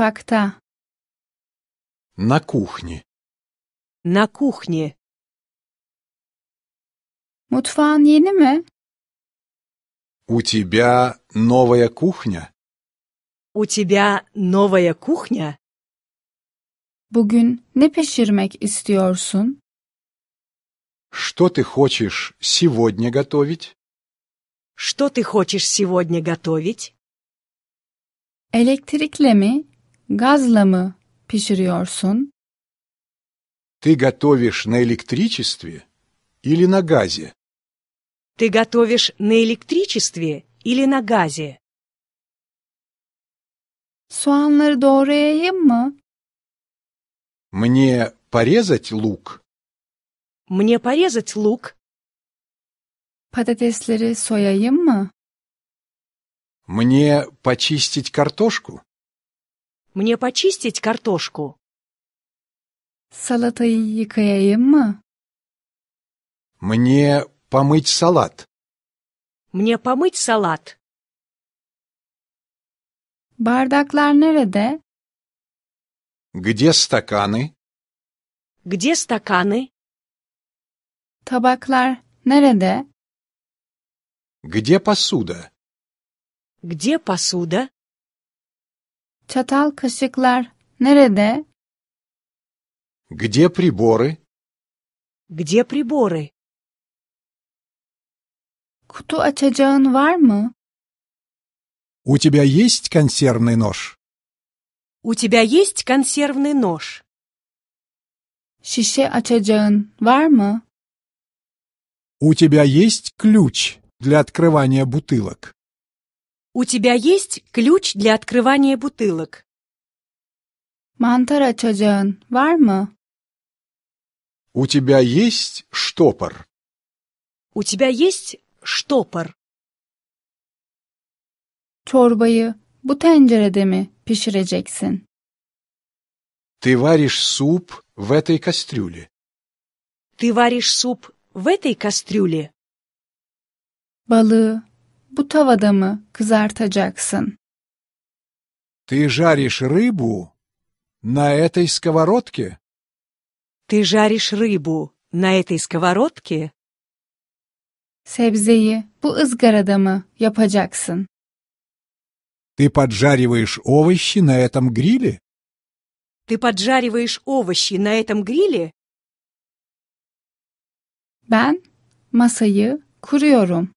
Факта. На кухне. На кухне. Mutfağın yeni mi? У тебя новая кухня? У тебя новая кухня? Bugün ne pişirmek istiyorsun? Что ты хочешь сегодня готовить? Что ты хочешь сегодня готовить? Электрикle mi, Gazla мы pişiriyorsun? Ты готовишь на электричестве или на газе? Ты готовишь на электричестве или на газе? Soğanları doğrayayım mı? Мне порезать лук? Мне порезать лук? Patatesleri soyayım mı? Мне почистить картошку? Мне почистить картошку? Салатayı yıkayayım mı? Мне помыть салат. Мне помыть салат. Бардакlar nerede? Где стаканы? Где стаканы? Табаклар nerede? Где посуда? Где посуда? Çatal kaşıklar nerede? Где приборы? Где приборы? Kutu açacağın var mı? У тебя есть консервный нож? У тебя есть консервный нож? Şişe açacağın var mı? У тебя есть ключ для открывания бутылок? «У тебя есть ключ для открывания бутылок?» «Мантара чоджон, варма?» «У тебя есть штопор?» «У тебя есть штопор?» «Чорбайы bu tencerede mi Ты варишь суп в этой кастрюле. Ты варишь суп в этой кастрюле? Балы bu tavada mı kızartacaksın? Ты жаришь рыбу на этой сковородке? Ты жаришь рыбу на этой сковородке? Sebzeyi bu ızgarada mı yapacaksın? Ты поджариваешь овощи на этом гриле? Ты поджариваешь овощи на этом гриле? Ben masayı kuruyorum.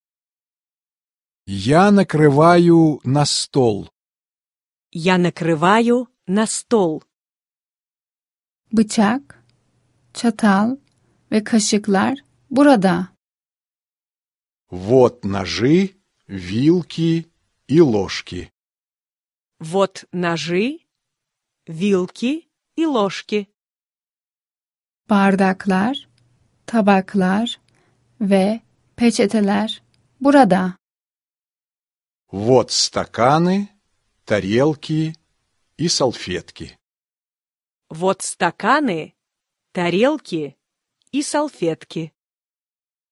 Я накрываю на стол. Я накрываю на стол. Bıçak, çatal ve kaşıklar burada. Вот ножи, вилки и ложки. Вот ножи, вилки и ложки. Bardaklar, tabaklar ve peçeteler burada. Вот стаканы, тарелки и салфетки. Вот стаканы, тарелки и салфетки.